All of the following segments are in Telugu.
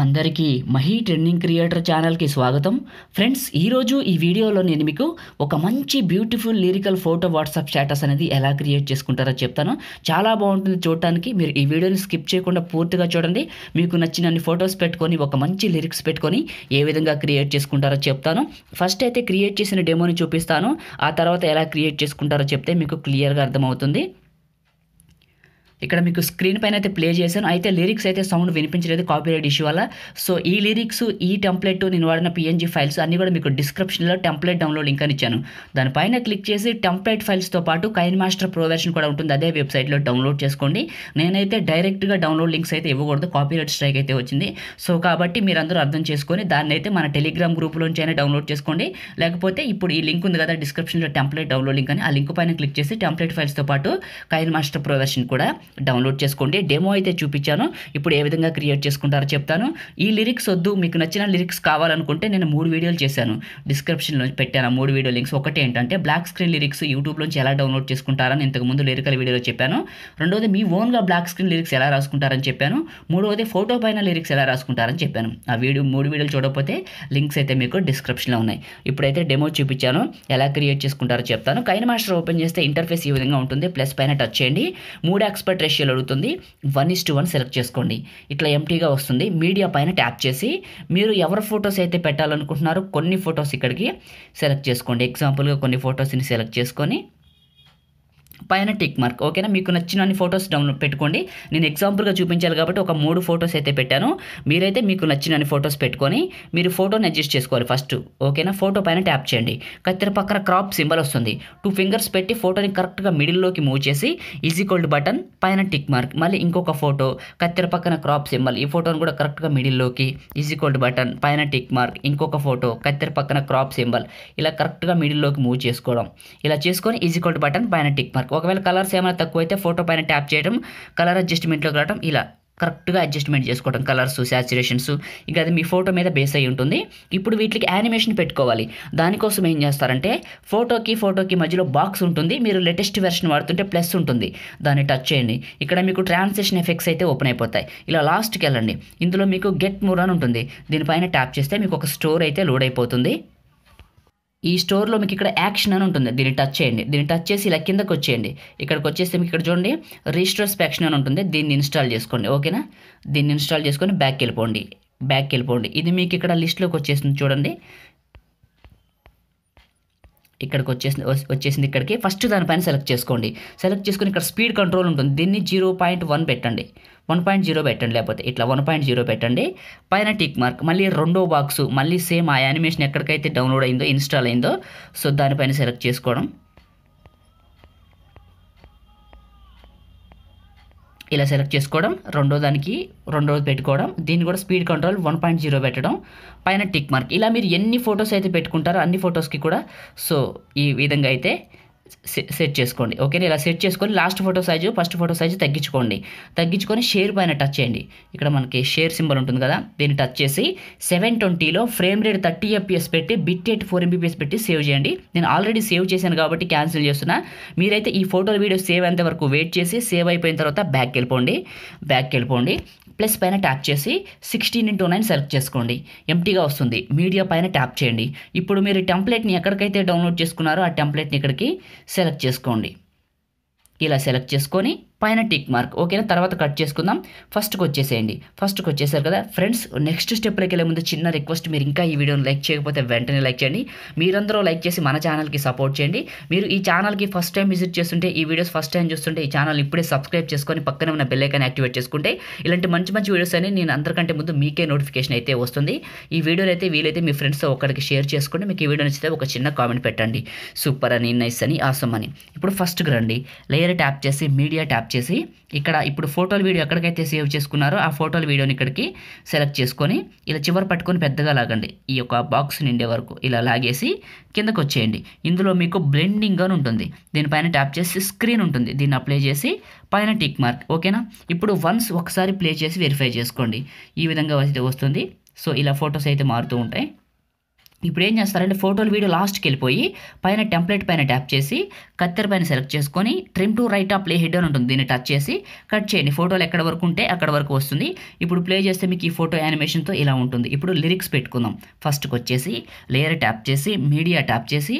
అందరికీ మహీ ట్రెండింగ్ క్రియేటర్ ఛానల్కి స్వాగతం ఫ్రెండ్స్ ఈరోజు ఈ వీడియోలో నేను మీకు ఒక మంచి beautiful lyrical photo WhatsApp status అనేది ఎలా క్రియేట్ చేసుకుంటారో చెప్తాను చాలా బాగుంటుంది చూడటానికి మీరు ఈ వీడియోని స్కిప్ చేయకుండా పూర్తిగా చూడండి మీకు నచ్చిన ఫొటోస్ పెట్టుకొని ఒక మంచి లిరిక్స్ పెట్టుకొని ఏ విధంగా క్రియేట్ చేసుకుంటారో చెప్తాను ఫస్ట్ అయితే క్రియేట్ చేసిన డెమోని చూపిస్తాను ఆ తర్వాత ఎలా క్రియేట్ చేసుకుంటారో చెప్తే మీకు క్లియర్గా అర్థమవుతుంది ఇక్కడ మీకు స్క్రీన్ పైన అయితే ప్లే చేశాను అయితే లిరిక్స్ అయితే సౌండ్ వినిపించలేదు కాపీరైట్ ఇష్యూ వల్ల సో ఈ లిరిక్స్ ఈ టెంప్లెట్ నేను వాడిన పిఎన్జీ ఫైల్స్ అన్ని కూడా మీకు డిస్క్రిప్షన్లో టెంప్లెట్ డౌన్లోడ్ లింక్ అని ఇచ్చాను దానిపైన క్లిక్ చేసి టెంప్లెట్ ఫైల్స్తో పాటు కైన్ మాస్టర్ ప్రో వెర్షన్ కూడా ఉంటుంది అదే వెబ్సైట్లో డౌన్లోడ్ చేసుకోండి నేనైతే డైరెక్ట్గా డౌన్లోడ్ లింక్స్ అయితే ఇవ్వకూడదు కాపీరైట్ స్ట్రైక్ అయితే వచ్చింది సో కాబట్టి మీరందరూ అర్థం చేసుకొని దాన్ని అయితే మన టెలిగ్రామ్ గ్రూప్లోంచి అయినా డౌన్లోడ్ చేసుకోండి లేకపోతే ఇప్పుడు ఈ లింక్ ఉంది కదా డిస్క్రిప్షన్లో టెంప్లెట్ డౌన్లోడ్ లింక్ అని ఆ లింక్ పైన క్లిక్ చేసి టెంప్లెట్ ఫైల్స్తో పాటు కైన్ మాస్టర్ ప్రో వెర్షన్ కూడా డౌన్లోడ్ చేసుకోండి డెమో అయితే చూపించాను ఇప్పుడు ఏ విధంగా క్రియేట్ చేసుకుంటారో చెప్తాను ఈ లిరిక్స్ వద్దు మీకు నచ్చిన లిరిక్స్ కావాలనుకుంటే నేను మూడు వీడియోలు చేశాను డిస్క్రిప్షన్లో పెట్టాను మూడు వీడియో లింక్స్ ఒకటి ఏంటంటే బ్లాక్ స్క్రీన్ లిరిక్స్ యూట్యూబ్లోంచి ఎలా డౌన్లోడ్ చేసుకుంటారని ఇంతకుముందు లిరికల్ వీడియోలో చెప్పాను రెండోది మీ ఓన్గా బ్లాక్ స్క్రీన్ లిరిక్స్ ఎలా రాసుకుంటారని చెప్పాను మూడవది ఫోటో పైన లిరిక్స్ ఎలా రాసుకుంటారని చెప్పాను ఆ వీడియో మూడు వీడియోలు చూడకపోతే లింక్స్ అయితే మీకు డిస్క్రిప్షన్లో ఉన్నాయి ఇప్పుడైతే డెమో చూపించాను ఎలా క్రియేట్ చేసుకుంటారో చెప్తాను కైన్ మాస్టర్ ఓపెన్ చేస్తే ఇంటర్ఫేస్ ఈ విధంగా ఉంటుంది ప్లస్ పైన టచ్ చేయండి మూడు ఎక్స్పర్ట్ థర్డ్ రేషియోలో అడుగుతుంది one is to one select చేసుకోండి ఇట్లా ఎంటీగా వస్తుంది మీడియా పైన ట్యాప్ చేసి మీరు ఎవరి ఫొటోస్ అయితే పెట్టాలనుకుంటున్నారో కొన్ని ఫొటోస్ ఇక్కడికి సెలెక్ట్ చేసుకోండి ఎగ్జాంపుల్గా కొన్ని ఫొటోస్ని సెలెక్ట్ చేసుకొని పైన టిక్ మార్క్ ఓకేనా మీకు నచ్చిన అన్ని ఫొటోస్ డౌన్లోడ్ పెట్టుకోండి నేను ఎగ్జాంపుల్గా చూపించాలి కాబట్టి ఒక మూడు ఫొటోస్ అయితే పెట్టాను మీరైతే మీకు నచ్చిన అన్ని ఫొటోస్ పెట్టుకొని మీరు ఫోటోని అడ్జస్ట్ చేసుకోవాలి ఫస్ట్ ఓకేనా ఫోటో పైన ట్యాప్ చేయండి కత్తెర పక్కన క్రాప్ సింబల్ వస్తుంది టూ ఫింగర్స్ పెట్టి ఫోటోని కరెక్ట్గా మిడిల్లోకి మూవ్ చేసి ఈజీ కోల్డ్ బటన్ పైన టిక్ మార్క్ మళ్ళీ ఇంకొక ఫోటో కత్తెర పక్కన క్రాప్ సింబల్ ఈ ఫోటోని కూడా కరెక్ట్గా మిడిల్లోకి ఈజీ కోల్డ్ బటన్ పైన టిక్ మార్క్ ఇంకొక ఫోటో కత్తెర పక్కన క్రాప్ సింబల్ ఇలా కరెక్ట్గా మిడిల్లోకి మూవ్ చేసుకోవడం ఇలా చేసుకొని ఈజీ కోల్డ్ బటన్ పైన టిక్ మార్క్ ఒకవేళ కలర్స్ ఏమైనా తక్కువ అయితే ఫోటో పైన ట్యాప్ చేయడం కలర్ అడ్జస్ట్మెంట్లోకి రావడం ఇలా కరెక్ట్గా అడ్జస్ట్మెంట్ చేసుకోవడం కలర్స్ శాచురేషన్స్ ఇక అది మీ ఫోటో మీద బేస్ అయి ఉంటుంది ఇప్పుడు వీటికి యానిమేషన్ పెట్టుకోవాలి దానికోసం ఏం చేస్తారంటే ఫోటోకి ఫోటోకి మధ్యలో బాక్స్ ఉంటుంది మీరు లేటెస్ట్ వెర్షన్ వాడుతుంటే ప్లస్ ఉంటుంది దాన్ని టచ్ చేయండి ఇక్కడ మీకు ట్రాన్సేషన్ ఎఫెక్ట్స్ అయితే ఓపెన్ అయిపోతాయి ఇలా లాస్ట్కి వెళ్ళండి ఇందులో మీకు గెట్ మూర్ అని ఉంటుంది దీనిపైన ట్యాప్ చేస్తే మీకు ఒక స్టోర్ అయితే లోడ్ అయిపోతుంది ఈ స్టోర్లో మీకు ఇక్కడ యాక్షన్ అని ఉంటుంది దీన్ని టచ్ చేయండి దీన్ని టచ్ చేసి ఇలా కిందకు వచ్చేయండి ఇక్కడికి వచ్చేసి మీకు ఇక్కడ చూడండి రిజిస్ట్రోస్పెక్షన్ అని ఉంటుంది దీన్ని ఇన్స్టాల్ చేసుకోండి ఓకేనా దీన్ని ఇన్స్టాల్ చేసుకొని బ్యాక్ వెళ్ళిపోండి బ్యాక్ వెళ్ళిపోండి ఇది మీకు ఇక్కడ లిస్ట్లోకి వచ్చేసింది చూడండి ఇక్కడికి వచ్చేసింది వచ్చేసింది ఇక్కడికి ఫస్ట్ దానిపైన సెలెక్ట్ చేసుకోండి సెలెక్ట్ చేసుకుని ఇక్కడ స్పీడ్ కంట్రోల్ ఉంటుంది దీన్ని జీరో పాయింట్ వన్ పెట్టండి వన్ పాయింట్ జీరో పెట్టండి లేకపోతే ఇట్లా వన్ పాయింట్ జీరో పెట్టండి పైన టిక్ మార్క్ మళ్ళీ రెండో బాక్స్ మళ్ళీ సేమ్ ఆ యానిమేషన్ ఎక్కడికైతే డౌన్లోడ్ అయిందో ఇన్స్టాల్ అయిందో సో దానిపైన సెలెక్ట్ చేసుకోవడం ఇలా సెలెక్ట్ చేసుకోవడం రెండో దానికి రెండోది పెట్టుకోవడం దీన్ని కూడా speed control one point zero పెట్టడం పైన టిక్ మార్క్ ఇలా మీరు ఎన్ని ఫొటోస్ అయితే పెట్టుకుంటారో అన్ని ఫొటోస్కి కూడా సో ఈ విధంగా అయితే సెట్ చేసుకోండి ఓకే ఇలా సెట్ చేసుకొని last photo size first photo size తగ్గించుకోండి తగ్గించుకొని షేర్ పైన టచ్ చేయండి ఇక్కడ మనకి షేర్ సింబల్ ఉంటుంది కదా దీన్ని టచ్ చేసి సెవెన్ ట్వంటీలో ఫ్రేమ్ రేట్ థర్టీ ఎఫ్పిఎస్ పెట్టి బిట్ ఎయిట్ ఫోర్ ఎంబీపీఎస్ పెట్టి సేవ్ చేయండి నేను ఆల్రెడీ సేవ్ చేశాను కాబట్టి క్యాన్సిల్ చేస్తున్నా మీరైతే ఈ ఫోటోలు వీడియో సేవ్ అయ్యేంత వరకు వెయిట్ చేసి సేవ్ అయిపోయిన తర్వాత బ్యాక్ వెళ్ళిపోండి బ్యాక్ వెళ్ళిపోండి ప్లస్ పైన ట్యాప్ చేసి సిక్స్టీన్ ఇంటూ నైన్ సెలెక్ట్ చేసుకోండి ఎంటీగా వస్తుంది మీడియా పైన ట్యాప్ చేయండి ఇప్పుడు మీరు టెంప్లెట్ని ఎక్కడికైతే డౌన్లోడ్ చేసుకున్నారో ఆ టెంప్లెట్ని ఇక్కడికి సెలెక్ట్ చేసుకోండి ఇలా సెలెక్ట్ చేసుకొని పైన టిక్ మార్క్ ఓకేనా తర్వాత కట్ చేసుకుందాం ఫస్ట్కి వచ్చేసేయండి ఫస్ట్కి వచ్చేసారు కదా ఫ్రెండ్స్ నెక్స్ట్ స్టెప్లోకి వెళ్ళే ముందు చిన్న రిక్వెస్ట్ మీరు ఇంకా ఈ వీడియోని లైక్ చేయకపోతే వెంటనే లైక్ చేయండి మీరందరూ లైక్ చేసి మన ఛానల్కి సపోర్ట్ చేయండి మీరు ఈ ఛానల్కి ఫస్ట్ టైం విజిట్ చేస్తుంటే ఈ వీడియోస్ ఫస్ట్ టైం చూస్తుంటే ఈ ఛానల్ ఇప్పుడే సబ్స్క్రైబ్ చేసుకొని పక్కనే ఉన్న బెల్లైకాన్ యాక్టివేట్ చేసుకుంటే ఇలాంటి మంచి మంచి వీడియోస్ అని నేను అందరికంటే ముందు మీకే నోటిఫికేషన్ అయితే వస్తుంది ఈ వీడియోలు అయితే వీలైతే మీ ఫ్రెండ్స్తో ఒకరికి షేర్ చేసుకోండి మీకు ఈ వీడియో నచ్చితే ఒక చిన్న కామెంట్ పెట్టండి సూపర్ అని నైస్ అని ఆసమ్ అని ఇప్పుడు ఫస్ట్కి రండి లేయర్ ట్యాప్ చేసి మీడియా ట్యాప్ చేసి ఇక్కడ ఇప్పుడు ఫోటోలు వీడియో ఎక్కడికైతే సేవ్ చేసుకున్నారో ఆ ఫోటోల వీడియోని ఇక్కడికి సెలెక్ట్ చేసుకొని ఇలా చివరి పట్టుకొని పెద్దగా లాగండి ఈ యొక్క బాక్స్ నిండే వరకు ఇలా లాగేసి కిందకు వచ్చేయండి ఇందులో మీకు బ్లెండింగ్ అని ఉంటుంది దీనిపైన ట్యాప్ చేసి స్క్రీన్ ఉంటుంది దీన్ని అప్లై చేసి పైన టిక్ మార్క్ ఓకేనా ఇప్పుడు వన్స్ ఒకసారి ప్లే చేసి వెరిఫై చేసుకోండి ఈ విధంగా వస్తుంది సో ఇలా ఫొటోస్ అయితే మారుతూ ఉంటాయి ఇప్పుడు ఏం చేస్తారంటే ఫోటోలు వీడియో లాస్ట్కి వెళ్ళిపోయి పైన టెంప్లెట్ పైన ట్యాప్ చేసి కత్తెర పైన సెలెక్ట్ చేసుకొని ట్రిమ్ టు రైట్ ఆ ప్లే హెడ్ అని ఉంటుంది దీన్ని టచ్ చేసి కట్ చేయండి ఫోటోలు ఎక్కడ వరకు ఉంటే అక్కడ వరకు వస్తుంది ఇప్పుడు ప్లే చేస్తే మీకు ఈ ఫోటో యానిమేషన్తో ఇలా ఉంటుంది ఇప్పుడు లిరిక్స్ పెట్టుకుందాం ఫస్ట్కి వచ్చేసి లేయర్ ట్యాప్ చేసి మీడియా ట్యాప్ చేసి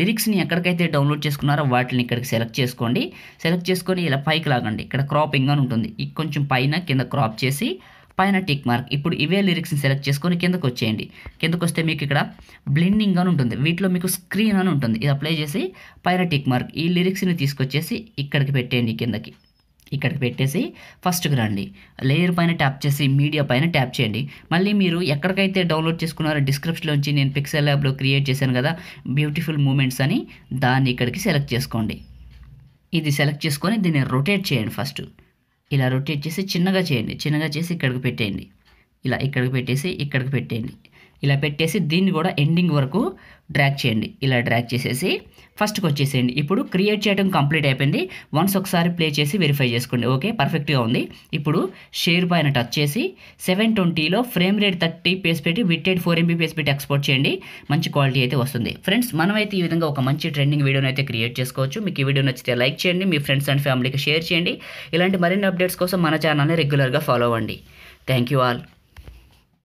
లిరిక్స్ని ఎక్కడికైతే డౌన్లోడ్ చేసుకున్నారో వాటిని ఇక్కడికి సెలెక్ట్ చేసుకోండి సెలెక్ట్ చేసుకొని ఇలా పైకి లాగండి ఇక్కడ క్రాపింగ్ అని ఉంటుంది కొంచెం పైన కింద క్రాప్ చేసి పైన టిక్ మార్క్ ఇప్పుడు ఇవే లిరిక్స్ని సెలెక్ట్ చేసుకొని కిందకు వచ్చేయండి కిందకు వస్తే మీకు ఇక్కడ బ్లెండింగ్ అని ఉంటుంది వీటిలో మీకు స్క్రీన్ అని ఉంటుంది ఇది అప్లై చేసి పైన టిక్ మార్క్ ఈ లిరిక్స్ని తీసుకొచ్చేసి ఇక్కడికి పెట్టేయండి కిందకి ఇక్కడికి పెట్టేసి ఫస్ట్కి రండి లేయర్ పైన ట్యాప్ చేసి మీడియా పైన ట్యాప్ చేయండి మళ్ళీ మీరు ఎక్కడికైతే డౌన్లోడ్ చేసుకున్నారో డిస్క్రిప్షన్లో నుంచి నేను పిక్సెల్ ల్యాబ్లో క్రియేట్ చేశాను కదా బ్యూటిఫుల్ మూమెంట్స్ అని దాన్ని ఇక్కడికి సెలెక్ట్ చేసుకోండి ఇది సెలెక్ట్ చేసుకొని దీన్ని రొటేట్ చేయండి ఫస్ట్ ఇలా రొటేట్ చేసి చిన్నగా చేయండి చిన్నగా చేసి ఇక్కడికి పెట్టేయండి ఇలా ఇక్కడికి పెట్టేసి ఇక్కడికి పెట్టేయండి ఇలా పెట్టేసి దీన్ని కూడా ఎండింగ్ వరకు డ్రాక్ చేయండి ఇలా డ్రాక్ చేసేసి ఫస్ట్కి వచ్చేసేయండి ఇప్పుడు క్రియేట్ చేయడం కంప్లీట్ అయిపోయింది వన్స్ ఒకసారి ప్లే చేసి వెరిఫై చేసుకోండి ఓకే పర్ఫెక్ట్గా ఉంది ఇప్పుడు షేర్ పైన టచ్ చేసి సెవెన్ ట్వంటీలో ఫ్రేమ్ రేట్ థర్టీ పేస్ పెట్టి విట్టెడ్ ఫోర్ ఎంబీ పేస్ పెట్టి ఎక్స్పోర్ట్ చేయండి మంచి క్వాలిటీ అయితే వస్తుంది ఫ్రెండ్స్ మనమైతే ఈ విధంగా ఒక మంచి ట్రెండింగ్ వీడియోని అయితే క్రియేట్ చేసుకోవచ్చు మీకు ఈ వీడియో నచ్చితే లైక్ చేయండి మీ ఫ్రెండ్స్ అండ్ ఫ్యామిలీకి షేర్ చేయండి ఇలాంటి మరిన్ని అప్డేట్స్ కోసం మన ఛానల్ని రెగ్యులర్గా ఫాలో అవ్వండి థ్యాంక్ యూ ఆల్